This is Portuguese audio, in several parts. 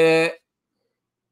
É,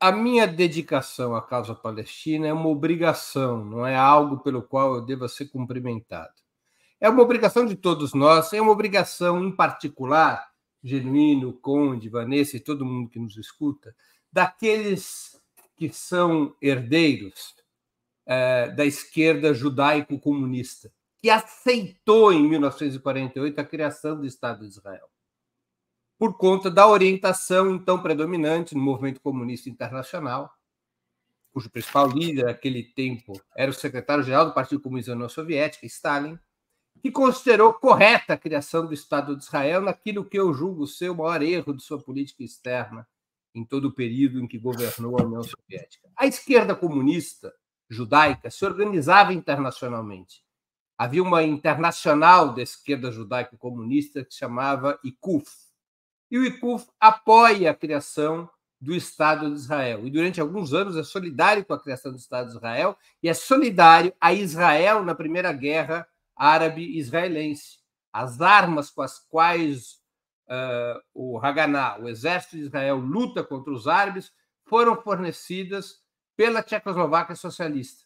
a minha dedicação à causa palestina é uma obrigação, não é algo pelo qual eu deva ser cumprimentado. É uma obrigação de todos nós, é uma obrigação em particular, Genuíno, Conde, Vanessa e todo mundo que nos escuta, daqueles que são herdeiros é, da esquerda judaico-comunista, que aceitou em 1948 a criação do Estado de Israel por conta da orientação então predominante no movimento comunista internacional, cujo principal líder naquele tempo era o secretário-geral do Partido Comunista da União Soviética, Stalin, que considerou correta a criação do Estado de Israel naquilo que eu julgo ser o maior erro de sua política externa em todo o período em que governou a União Soviética. A esquerda comunista judaica se organizava internacionalmente. Havia uma internacional da esquerda judaica comunista que chamava ICUF, e o ICUF apoia a criação do Estado de Israel. E durante alguns anos é solidário com a criação do Estado de Israel e é solidário a Israel na Primeira Guerra Árabe-Israelense. As armas com as quais uh, o Haganah, o exército de Israel, luta contra os árabes foram fornecidas pela Tchecoslováquia socialista,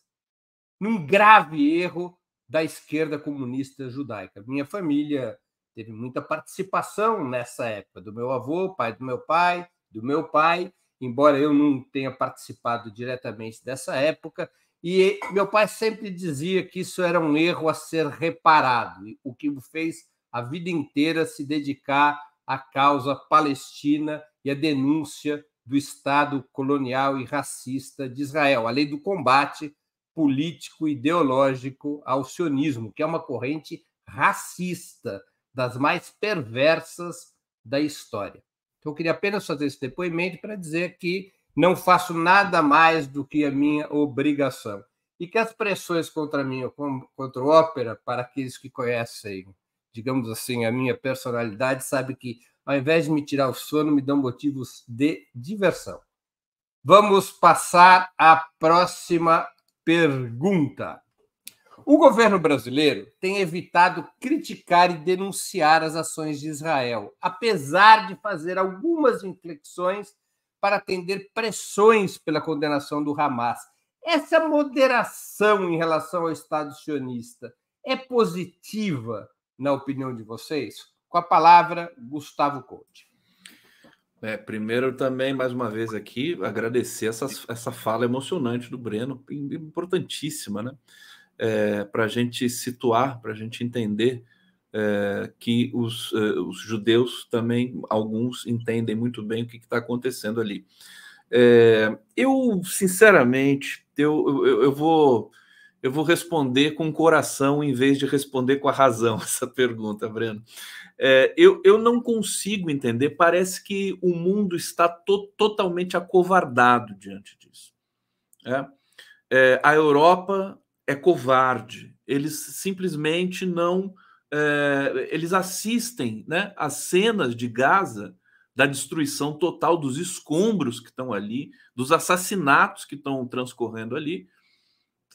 num grave erro da esquerda comunista judaica. Minha família teve muita participação nessa época, do meu avô, pai do meu pai, do meu pai, embora eu não tenha participado diretamente dessa época. E meu pai sempre dizia que isso era um erro a ser reparado, o que o fez a vida inteira se dedicar à causa palestina e à denúncia do Estado colonial e racista de Israel, além do combate político e ideológico ao sionismo, que é uma corrente racista das mais perversas da história. Então, eu queria apenas fazer esse depoimento para dizer que não faço nada mais do que a minha obrigação. E que as pressões contra mim ou contra o ópera, para aqueles que conhecem, digamos assim, a minha personalidade, sabe que ao invés de me tirar o sono, me dão motivos de diversão. Vamos passar à próxima pergunta. O governo brasileiro tem evitado criticar e denunciar as ações de Israel, apesar de fazer algumas inflexões para atender pressões pela condenação do Hamas. Essa moderação em relação ao Estado sionista é positiva, na opinião de vocês? Com a palavra, Gustavo Conte. É, primeiro, também, mais uma vez aqui, agradecer essa, essa fala emocionante do Breno, importantíssima, né? é, para a gente situar, para a gente entender é, que os, é, os, judeus também, alguns, entendem muito bem o que está acontecendo ali. É, eu, sinceramente, eu, eu, eu, vou. Eu vou responder com o coração em vez de responder com a razão essa pergunta, Breno. É, eu, eu não consigo entender, parece que o mundo está to totalmente acovardado diante disso. Né? É? a Europa é covarde. Eles simplesmente não. É, eles assistem né, às cenas de Gaza, da destruição total dos escombros que estão ali, dos assassinatos que estão transcorrendo ali,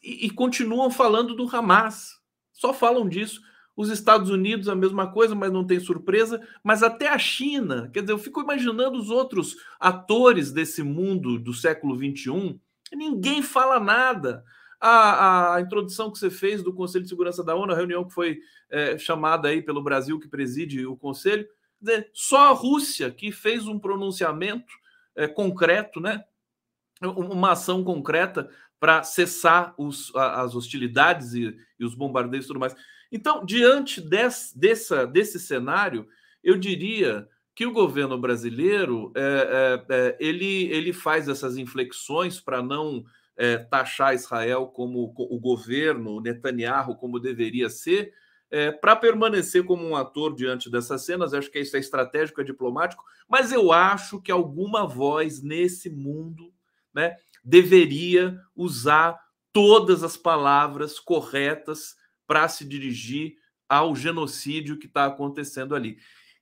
e, e continuam falando do Hamas. Só falam disso. Os Estados Unidos, a mesma coisa, mas não tem surpresa. Mas até a China, quer dizer, eu fico imaginando os outros atores desse mundo do século XXI, ninguém fala nada a, a, introdução que você fez do Conselho de Segurança da ONU, a reunião que foi é, chamada aí pelo Brasil, que preside o Conselho, só a Rússia que fez um pronunciamento é, concreto, né? uma ação concreta para cessar os, as hostilidades e, e, os bombardeios e tudo mais. Então, diante desse, dessa, desse cenário, eu diria que o governo brasileiro é, é, é ele, ele faz essas inflexões para não é, taxar Israel como o governo, Netanyahu como deveria ser, é, para permanecer como um ator diante dessas cenas. Acho que isso é estratégico, é diplomático, mas eu acho que alguma voz nesse mundo né, deveria usar todas as palavras corretas para se dirigir ao genocídio que está acontecendo ali.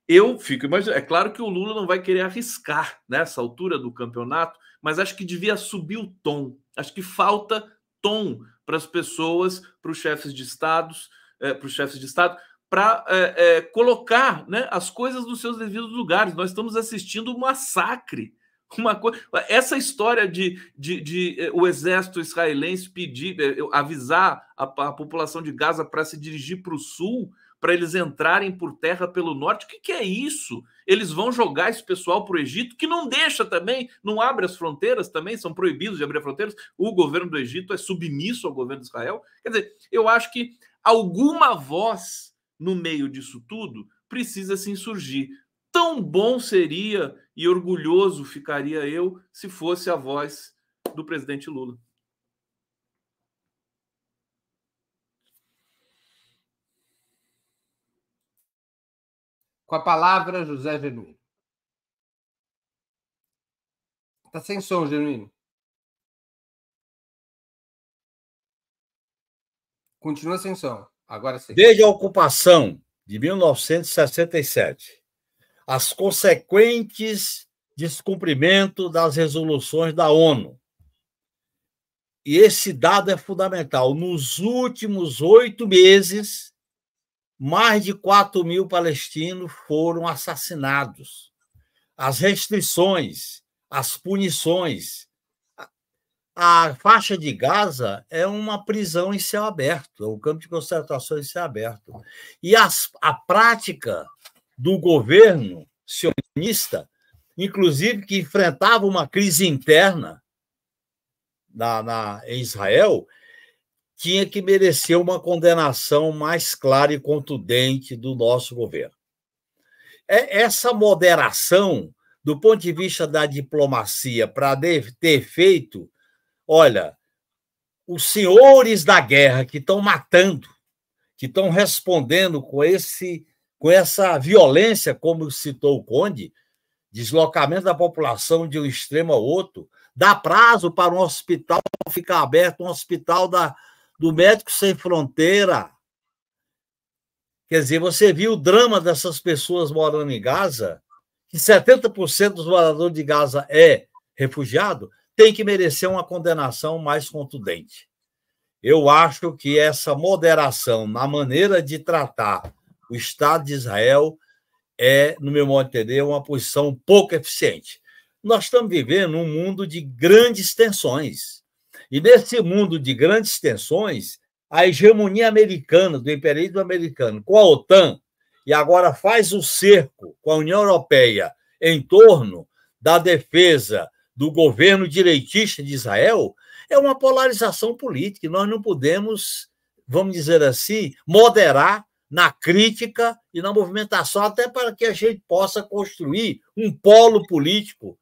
Eu fico imaginando. É claro que o Lula não vai querer arriscar nessa né, altura do campeonato mas acho que devia subir o tom. Acho que falta tom para as pessoas, para os chefes de estados, é, para os chefes de estado, para é, eh, é, eh, colocar né, as coisas nos seus devidos lugares. Nós estamos assistindo um massacre. Uma co... Essa história de, de, de, o exército israelense pedir, avisar a, a população de Gaza para se dirigir para o sul, para eles entrarem por terra pelo norte, o que, que é isso? eles vão jogar esse pessoal para o Egito, que não deixa também, não abre as fronteiras também, são proibidos de abrir fronteiras. O governo do Egito é submisso ao governo de Israel. Quer dizer, eu acho que alguma voz no meio disso tudo precisa se insurgir. Tão bom seria e orgulhoso ficaria eu se fosse a voz do presidente Lula. Com a palavra, José Genuíno. Tá sem som, Genuíno. Continua sem som. Agora sim. Desde a ocupação de 1967, as consequentes descumprimento das resoluções da ONU. E esse dado é fundamental. Nos últimos oito meses, mais de 4 mil palestinos foram assassinados. As restrições, as punições. A faixa de Gaza é uma prisão em céu aberto, é um campo de concentração em céu aberto. E as, a prática do governo sionista, inclusive que enfrentava uma crise interna na, na em Israel, tinha que merecer uma condenação mais clara e contundente do nosso governo. É essa moderação, do ponto de vista da diplomacia, para ter feito, olha, os senhores da guerra que estão matando, que estão respondendo com esse com essa violência, como citou o Conde, deslocamento da população de um extremo ao outro, dá prazo para um hospital ficar aberto, um hospital da, do Médico Sem Fronteira. Quer dizer, você viu o drama dessas pessoas morando em Gaza, que 70% dos moradores de Gaza é refugiado, tem que merecer uma condenação mais contundente. Eu acho que essa moderação na maneira de tratar o Estado de Israel é, no meu modo de entender, uma posição pouco eficiente. Nós estamos vivendo um mundo de grandes tensões. E nesse mundo de grandes tensões, a hegemonia americana, do imperialismo americano, com a OTAN, e agora faz o cerco com a União Europeia em torno da defesa do governo direitista de Israel, é uma polarização política. E nós não podemos, vamos dizer assim, moderar na crítica e na movimentação, até para que a gente possa construir um polo político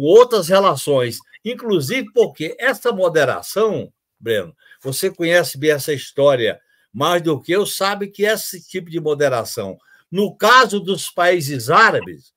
com outras relações, inclusive porque essa moderação, Breno, você conhece bem essa história mais do que eu, sabe que esse tipo de moderação, no caso dos países árabes,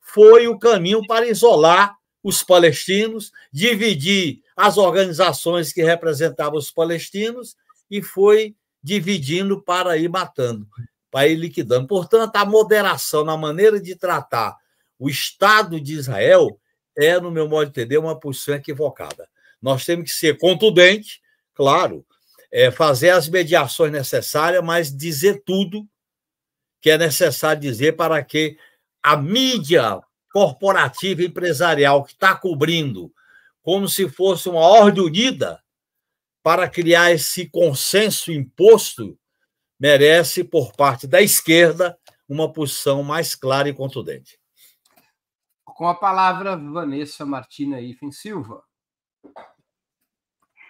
foi o caminho para isolar os palestinos, dividir as organizações que representavam os palestinos e foi dividindo para ir matando, para ir liquidando. Portanto, a moderação na maneira de tratar o Estado de Israel é, no meu modo de entender, uma posição equivocada. Nós temos que ser contundentes, claro, é, fazer as mediações necessárias, mas dizer tudo que é necessário dizer para que a mídia corporativa empresarial que está cobrindo, como se fosse uma ordem unida, para criar esse consenso imposto, merece, por parte da esquerda, uma posição mais clara e contundente. Com a palavra, Vanessa Martina Ifen Silva.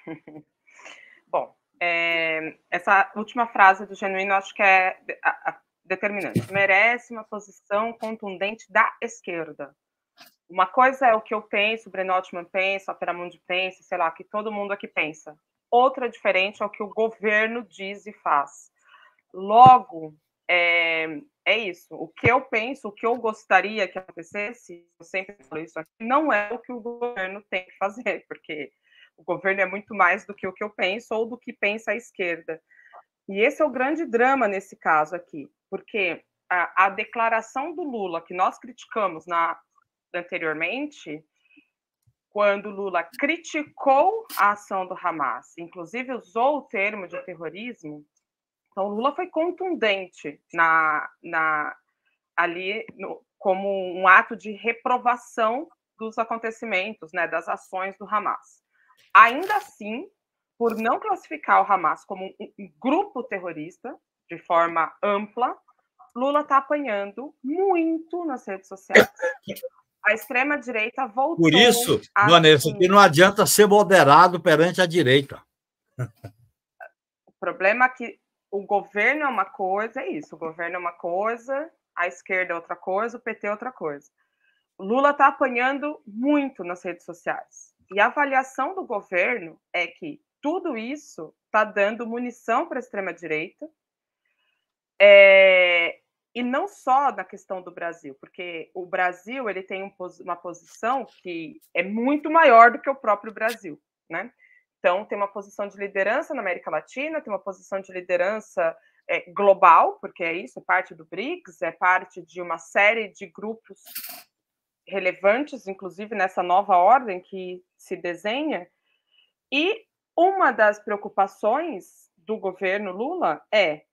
Bom, é, essa última frase do Genuíno acho que é determinante. Merece uma posição contundente da esquerda. Uma coisa é o que eu penso, o Brenotman pensa, a Peramundi pensa, sei lá, que todo mundo aqui pensa. Outra diferente é o que o governo diz e faz. Logo, é, é isso. O que eu penso, o que eu gostaria que acontecesse, eu sempre falo isso aqui, não é o que o governo tem que fazer, porque o governo é muito mais do que o que eu penso ou do que pensa a esquerda. E esse é o grande drama nesse caso aqui, porque a, a declaração do Lula, que nós criticamos na, anteriormente, quando Lula criticou a ação do Hamas, inclusive usou o termo de terrorismo, então, Lula foi contundente na, na, ali no, como um ato de reprovação dos acontecimentos, né, das ações do Hamas. Ainda assim, por não classificar o Hamas como um grupo terrorista de forma ampla, Lula está apanhando muito nas redes sociais. A extrema-direita voltou. Por isso, Vanessa, que não adianta ser moderado perante a direita. O problema é que o governo é uma coisa, é isso, o governo é uma coisa, a esquerda é outra coisa, o PT é outra coisa. Lula está apanhando muito nas redes sociais. E a avaliação do governo é que tudo isso está dando munição para a extrema-direita. É... E não só na questão do Brasil, porque o Brasil ele tem um, uma posição que é muito maior do que o próprio Brasil. Né? Então, tem uma posição de liderança na América Latina, tem uma posição de liderança é, global, porque é isso, é parte do BRICS, é parte de uma série de grupos relevantes, inclusive nessa nova ordem que se desenha. E uma das preocupações do governo Lula é,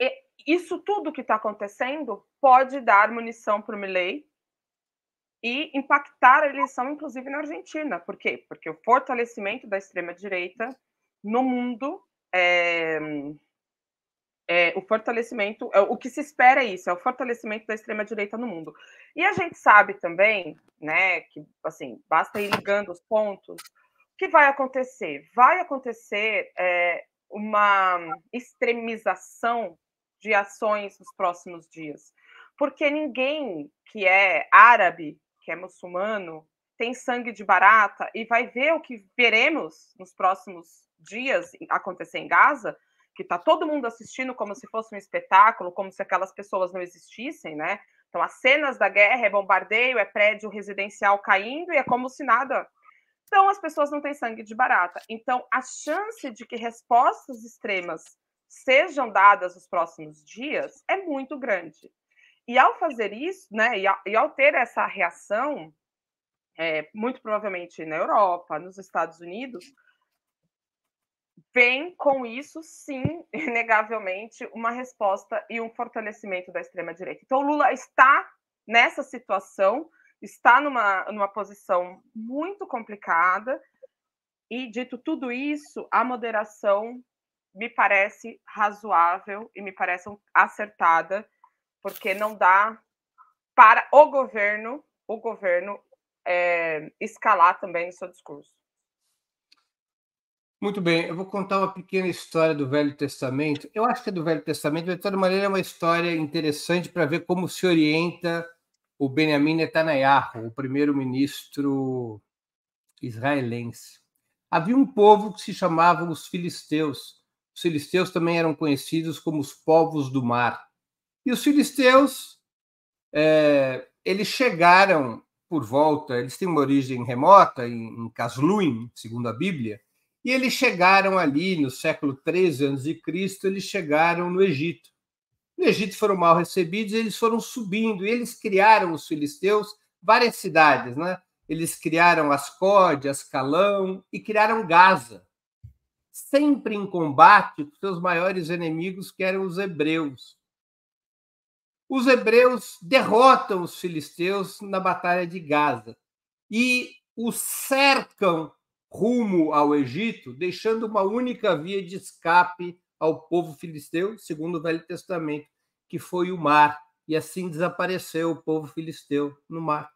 é isso tudo que está acontecendo pode dar munição para o Milley e impactar a eleição, inclusive na Argentina. Por quê? Porque o fortalecimento da extrema-direita no mundo é, é, o fortalecimento, é, o que se espera é isso, é o fortalecimento da extrema-direita no mundo. E a gente sabe também, né, que assim, basta ir ligando os pontos, o que vai acontecer? Vai acontecer é, uma extremização de ações nos próximos dias, porque ninguém que é árabe que é muçulmano, tem sangue de barata e vai ver o que veremos nos próximos dias acontecer em Gaza, que está todo mundo assistindo como se fosse um espetáculo, como se aquelas pessoas não existissem, né? Então, as cenas da guerra é bombardeio, é prédio residencial caindo e é como se nada. Então, as pessoas não têm sangue de barata. Então, a chance de que respostas extremas sejam dadas nos próximos dias é muito grande. E ao fazer isso, né, e, ao, e ao ter essa reação, é, muito provavelmente na Europa, nos Estados Unidos, vem com isso, sim, inegavelmente, uma resposta e um fortalecimento da extrema-direita. Então, Lula está nessa situação, está numa, numa posição muito complicada, e dito tudo isso, a moderação me parece razoável e me parece acertada porque não dá para o governo, o governo é, escalar também no seu discurso. Muito bem, eu vou contar uma pequena história do Velho Testamento. Eu acho que é do Velho Testamento, mas de toda maneira é uma história interessante para ver como se orienta o Benjamin Netanyahu, o primeiro-ministro israelense. Havia um povo que se chamava os filisteus. Os filisteus também eram conhecidos como os povos do mar. E os filisteus, é, eles chegaram por volta, eles têm uma origem remota, em, em Casluim, segundo a Bíblia, e eles chegaram ali no século 13 a.C., eles chegaram no Egito. No Egito foram mal recebidos, eles foram subindo, e eles criaram, os filisteus, várias cidades, né? Eles criaram Ascod, Ascalão e criaram Gaza, sempre em combate com seus maiores inimigos, que eram os hebreus os hebreus derrotam os filisteus na Batalha de Gaza e os cercam rumo ao Egito, deixando uma única via de escape ao povo filisteu, segundo o Velho Testamento, que foi o mar. E assim desapareceu o povo filisteu no mar.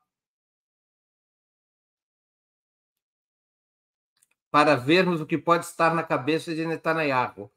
Para vermos o que pode estar na cabeça de Netanyahu,